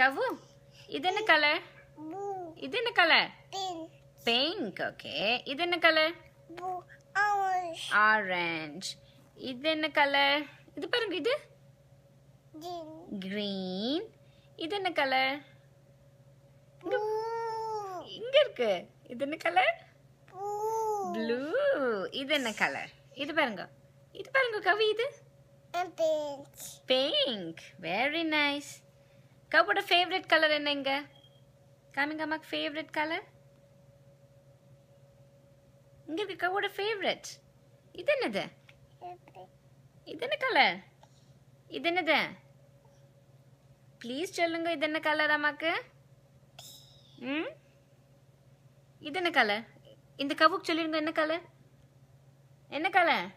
கவு இது என்ன கலர் இது என்ன கலர் பிங்க் ஓகே இது என்ன கலர் ஆரஞ்சு இது என்ன கலர் இது பாருங்க இது கிரீன் இது என்ன கலர் இங்க இருக்கு இது என்ன கலர் ப்ளூ இது என்ன கலர் இது பாருங்க இது பாருங்க கவி இது பிங்க் வெரி நைஸ் கப்போட ஃபேவரட் கலர் என்னங்க காமிங்க அம்மாக்கு ஃபேவரட் கலர் இங்கே இருக்கு கப்போட ஃபேவரட் இது என்னது இது என்ன கலர் இது என்னது ப்ளீஸ் சொல்லுங்க இது என்ன கலர் அம்மாக்கு ம் இது என்ன கலர் இந்த கவுக்கு சொல்லிடுங்க என்ன கலர் என்ன கலர்